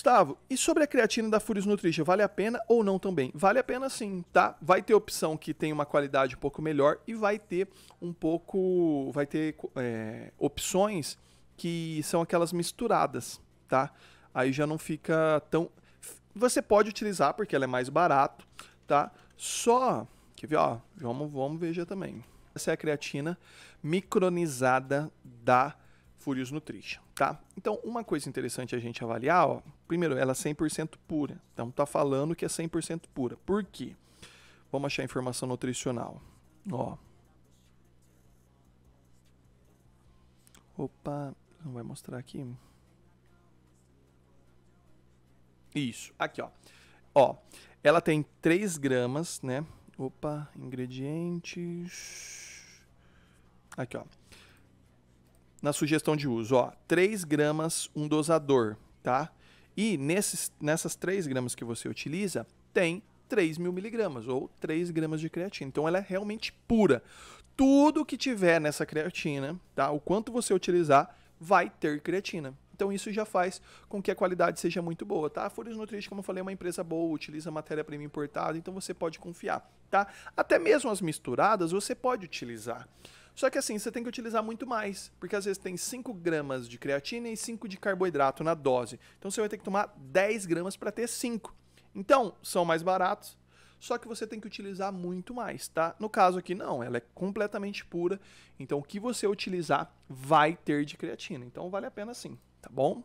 Gustavo, e sobre a creatina da Furious Nutrition, vale a pena ou não também? Vale a pena sim, tá? Vai ter opção que tem uma qualidade um pouco melhor e vai ter um pouco. Vai ter é, opções que são aquelas misturadas, tá? Aí já não fica tão. Você pode utilizar porque ela é mais barato, tá? Só. Quer ver, ó? Vamos, vamos ver já também. Essa é a creatina micronizada da Furious Nutrition, tá? Então, uma coisa interessante a gente avaliar, ó, primeiro, ela é 100% pura. Então, tá falando que é 100% pura. Por quê? Vamos achar informação nutricional. Ó. Opa, não vai mostrar aqui. Isso, aqui, ó. Ó, ela tem 3 gramas, né? Opa, ingredientes. Aqui, ó na sugestão de uso, ó, 3 gramas um dosador, tá? E nesses, nessas 3 gramas que você utiliza, tem 3 mil miligramas ou 3 gramas de creatina. Então ela é realmente pura. Tudo que tiver nessa creatina, tá? O quanto você utilizar, vai ter creatina. Então isso já faz com que a qualidade seja muito boa, tá? A Fúrios Nutrition, como eu falei, é uma empresa boa, utiliza matéria-prima importada, então você pode confiar, tá? Até mesmo as misturadas você pode utilizar. Só que assim, você tem que utilizar muito mais, porque às vezes tem 5 gramas de creatina e 5 de carboidrato na dose. Então você vai ter que tomar 10 gramas para ter 5. Então, são mais baratos, só que você tem que utilizar muito mais, tá? No caso aqui, não, ela é completamente pura, então o que você utilizar vai ter de creatina, então vale a pena sim, tá bom?